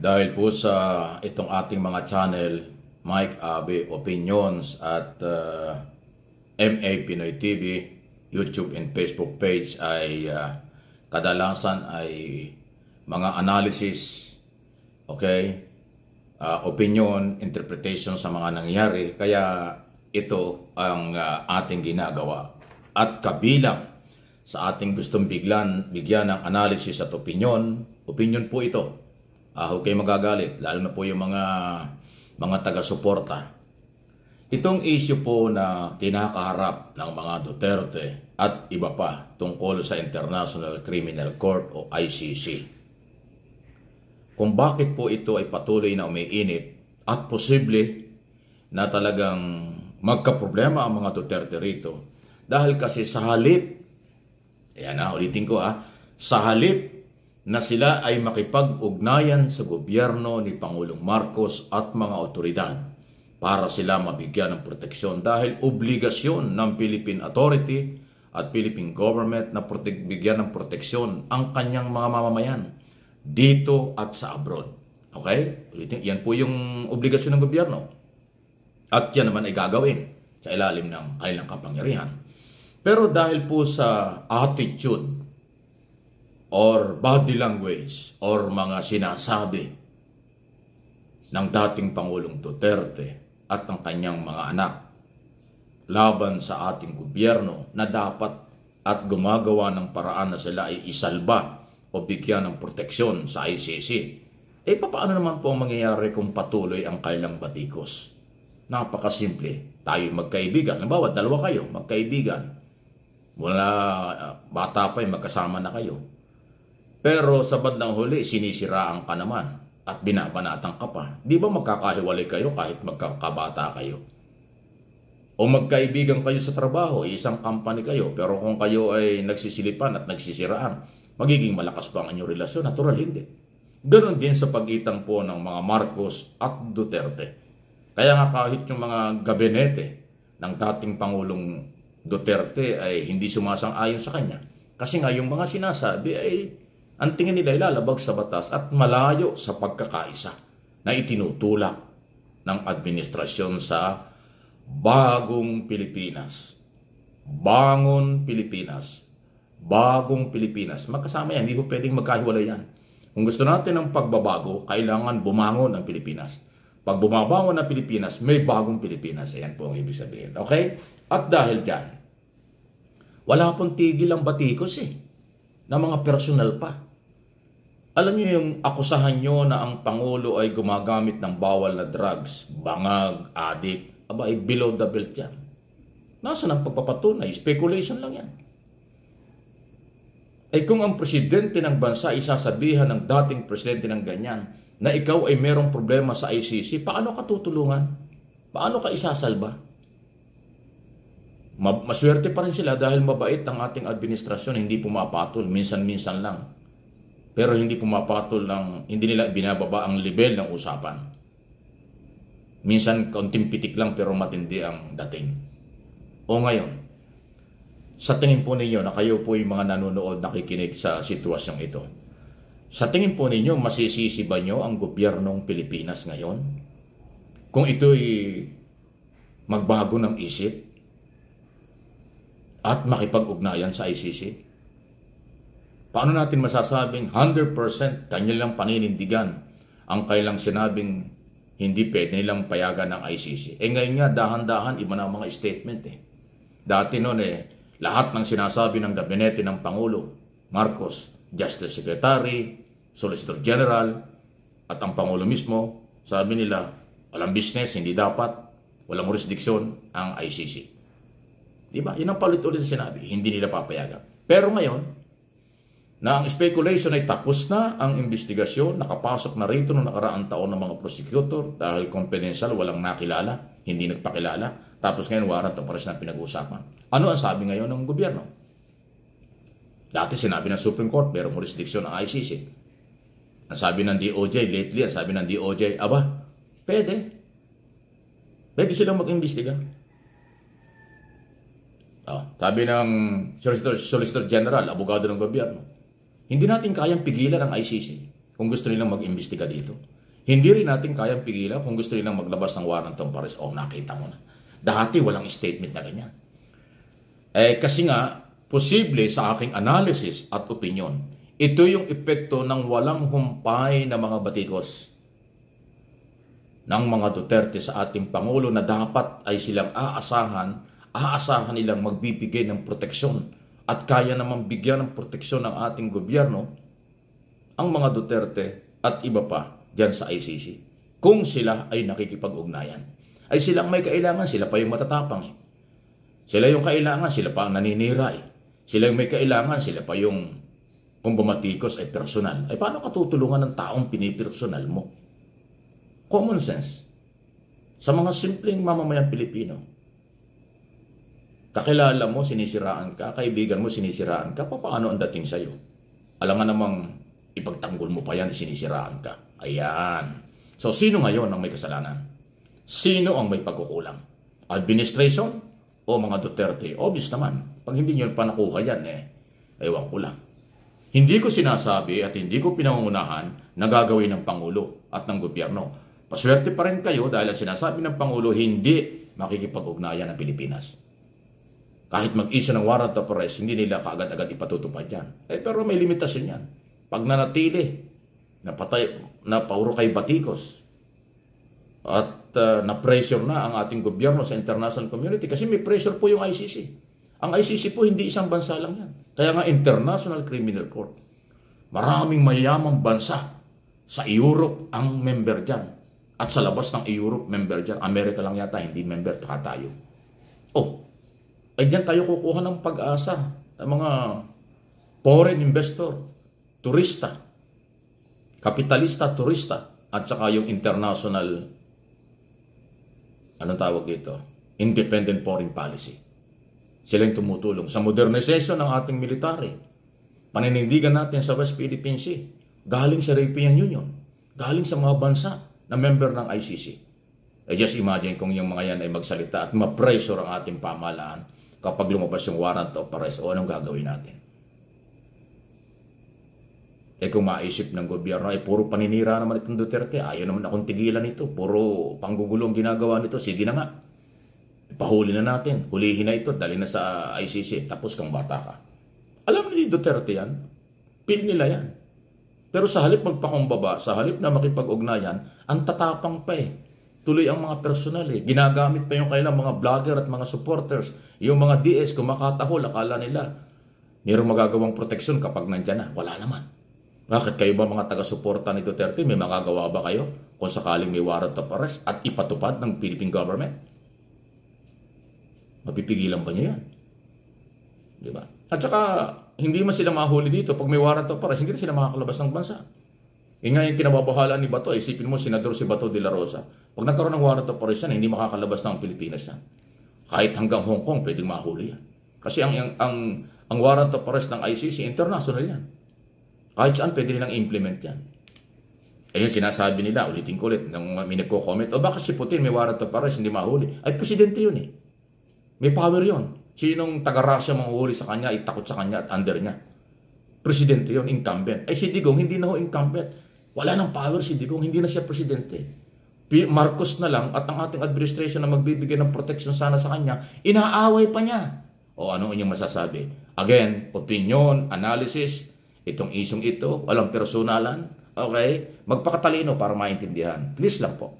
dahil po sa itong ating mga channel, Mike Abe Opinions at uh, MA Pinoy TV, YouTube and Facebook page ay uh, kadalasan ay mga analysis, okay, uh, opinion, interpretation sa mga nangyari. Kaya ito ang uh, ating ginagawa. At kabilang sa ating gustong biglan, bigyan ng analysis at opinion, opinion po ito Ah, huwag kayo magagalit, lalo na po yung mga mga taga-suporta. Itong issue po na kinakaharap ng mga Duterte at iba pa tungkol sa International Criminal Court o ICC. Kung bakit po ito ay patuloy na umiinit at posible na talagang magka-problema ang mga Duterte rito dahil kasi sa halip, ayan na, ulitin ko ah, sa halip na sila ay makipag-ugnayan sa gobyerno ni Pangulong Marcos at mga otoridad para sila mabigyan ng proteksyon dahil obligasyon ng Philippine Authority at Philippine Government na protek- bigyan ng proteksyon ang kanyang mga mamamayan dito at sa abroad. Okay? Yan po yung obligasyon ng gobyerno. At yan naman ay gagawin sa ilalim ng kanilang kapangyarihan. Pero dahil po sa attitude or body language or mga sinasabi ng dating Pangulong Duterte at ng kanyang mga anak laban sa ating gobyerno na dapat at gumagawa ng paraan na sila ay isalba o bigyan ng proteksyon sa ICC. Eh paano naman po mangyayari kung patuloy ang kailang batikos? Napakasimple. Tayo magkaibigan. Halimbawa, dalawa kayo, magkaibigan. Mula ah, bata pa ay eh, magkasama na kayo. Pero sa bandang huli, sinisiraan ka naman at binabanatan ka pa. Di ba magkakahiwalay kayo kahit magkakabata kayo? O magkaibigan kayo sa trabaho, isang company kayo, pero kung kayo ay nagsisilipan at nagsisiraan, magiging malakas pa ang inyong relasyon? Natural, hindi. Ganon din sa pagitan po ng mga Marcos at Duterte. Kaya nga kahit yung mga gabinete ng dating Pangulong Duterte ay hindi sumasang-ayon sa kanya. Kasi nga yung mga sinasabi ay ang tingin nila ilalabag sa batas at malayo sa pagkakaisa na itinutulak ng administrasyon sa Bagong Pilipinas. Bangon Pilipinas. Bagong Pilipinas. Magkasama yan. Hindi ko pwedeng magkahiwalay yan. Kung gusto natin ng pagbabago, kailangan bumangon ang Pilipinas. Pag bumabangon ang Pilipinas, may bagong Pilipinas. Ayan po ang ibig sabihin. Okay? At dahil dyan, wala pong tigil ang batikos eh, na mga personal pa. Alam niyo yung akusahan niyo na ang Pangulo ay gumagamit ng bawal na drugs, bangag, adik, aba ay below the belt yan. Nasaan ang pagpapatunay? Speculation lang yan. Ay kung ang presidente ng bansa ay sasabihan ng dating presidente ng ganyan na ikaw ay merong problema sa ICC, paano ka tutulungan? Paano ka isasalba? Maswerte pa rin sila dahil mabait ang ating administrasyon, hindi pumapatol, minsan-minsan lang pero hindi pumapatol ng, hindi nila binababa ang level ng usapan. Minsan, konting pitik lang pero matindi ang dating. O ngayon, sa tingin po ninyo na kayo po yung mga nanonood nakikinig sa sitwasyong ito, sa tingin po ninyo, masisisi ba nyo ang gobyernong Pilipinas ngayon? Kung ito'y magbago ng isip at makipag-ugnayan sa ICC? Paano natin masasabing 100% lang paninindigan ang kailang sinabing hindi pwede nilang payagan ng ICC? Eh ngayon nga, dahan-dahan, iba na ang mga statement eh. Dati noon eh, lahat ng sinasabi ng gabinete ng Pangulo, Marcos, Justice Secretary, Solicitor General, at ang Pangulo mismo, sabi nila, walang business, hindi dapat, walang jurisdiction ang ICC. Di ba? Yun ang paulit-ulit sinabi, hindi nila papayagan. Pero ngayon, na ang speculation ay tapos na ang investigasyon, nakapasok na rito noong nakaraang taon ng mga prosecutor dahil confidential, walang nakilala, hindi nagpakilala. Tapos ngayon, warrant of arrest na pinag-uusapan. Ano ang sabi ngayon ng gobyerno? Dati sinabi ng Supreme Court, pero jurisdiction ng ICC. Ang sabi ng DOJ, lately, ang sabi ng DOJ, aba, pwede. Pwede silang mag-imbestiga. Oh, sabi ng Solicitor, Solicitor General, abogado ng gobyerno, hindi natin kayang pigilan ang ICC kung gusto nilang mag-imbestiga dito. Hindi rin natin kayang pigilan kung gusto nilang maglabas ng warrant of Paris. Oh, nakita mo na. Dati walang statement na ganyan. Eh, kasi nga, posible sa aking analysis at opinion, ito yung epekto ng walang humpay na mga batikos ng mga Duterte sa ating Pangulo na dapat ay silang aasahan, aasahan nilang magbibigay ng proteksyon at kaya naman bigyan ng proteksyon ng ating gobyerno ang mga Duterte at iba pa dyan sa ICC kung sila ay nakikipag-ugnayan. Ay silang may kailangan, sila pa yung matatapang eh. Sila yung kailangan, sila pa ang naninira eh. Sila yung may kailangan, sila pa yung kung bumatikos ay personal. Ay paano katutulungan ng taong pinipersonal mo? Common sense. Sa mga simpleng mamamayan Pilipino, Kakilala mo, sinisiraan ka. Kaibigan mo, sinisiraan ka. Paano ang dating sa'yo? Alam nga namang ipagtanggol mo pa yan, sinisiraan ka. Ayan. So, sino ngayon ang may kasalanan? Sino ang may pagkukulang? Administration o mga Duterte? Obvious naman. Pag hindi nyo pa nakuha yan, eh, ewan ko lang. Hindi ko sinasabi at hindi ko pinangungunahan na gagawin ng Pangulo at ng gobyerno. Paswerte pa rin kayo dahil sinasabi ng Pangulo hindi makikipag-ugnayan ang Pilipinas. Kahit mag-issue ng warrant of arrest, hindi nila kaagad-agad ipatutupad yan. Eh, pero may limitasyon yan. Pag nanatili, napatay, napauro kay Batikos, at uh, na-pressure na ang ating gobyerno sa international community kasi may pressure po yung ICC. Ang ICC po hindi isang bansa lang yan. Kaya nga International Criminal Court. Maraming mayamang bansa sa Europe ang member dyan. At sa labas ng Europe, member dyan. Amerika lang yata, hindi member, taka tayo. Oh, ay diyan tayo kukuha ng pag-asa ng mga foreign investor, turista, kapitalista, turista, at saka yung international, anong tawag dito? Independent foreign policy. Sila yung tumutulong sa modernization ng ating military. Paninindigan natin sa West Philippine Sea, galing sa European Union, galing sa mga bansa na member ng ICC. I eh, just imagine kung yung mga yan ay magsalita at ma-pressure ang ating pamahalaan kapag lumabas yung warrant of arrest, o anong gagawin natin? E kung maisip ng gobyerno, ay eh, puro paninira naman itong Duterte. Ayaw naman akong tigilan ito. Puro panggugulong ginagawa nito. Sige na nga. Pahuli na natin. Hulihin na ito. Dali na sa ICC. Tapos kang bata ka. Alam ni Duterte yan. Pin nila yan. Pero sa halip magpakumbaba, sa halip na makipag-ugnayan, ang tatapang pa eh. Tuloy ang mga personal eh. Ginagamit pa yung kailang mga vlogger at mga supporters. Yung mga DS kumakatahol, akala nila mayroong magagawang proteksyon kapag nandyan na. Wala naman. Bakit kayo ba mga taga-suporta ni Duterte? May magagawa ba kayo kung sakaling may warrant of arrest at ipatupad ng Philippine government? Mapipigilan ba niyo yan? Di ba? At saka, hindi man sila mahuli dito. Pag may warrant of arrest, hindi sila makakalabas ng bansa. E eh, ngayon, kinababahalaan ni Bato, isipin mo, Senador si Bato de la Rosa. Pag nagkaroon ng warrant of arrest yan, hindi makakalabas ng Pilipinas yan. Kahit hanggang Hong Kong, pwedeng mahuli yan. Kasi ang, ang, ang, ang warrant of arrest ng ICC, international yan. Kahit saan, pwede nilang implement yan. Ayun, sinasabi nila, ulitin ko ulit, nang may nagko-comment, o baka si Putin may warrant of arrest, hindi mahuli? Ay, presidente yun eh. May power yun. Sinong taga-Russia manghuli sa kanya, itakot sa kanya at under niya? Presidente yun, incumbent. Ay, si Digong, hindi na ho incumbent. Wala nang power si Digong, hindi na siya presidente. Marcos na lang at ang ating administration na magbibigay ng protection sana sa kanya, inaaway pa niya. O ano inyong masasabi? Again, opinion, analysis, itong isong ito, walang personalan, okay? Magpakatalino para maintindihan. Please lang po.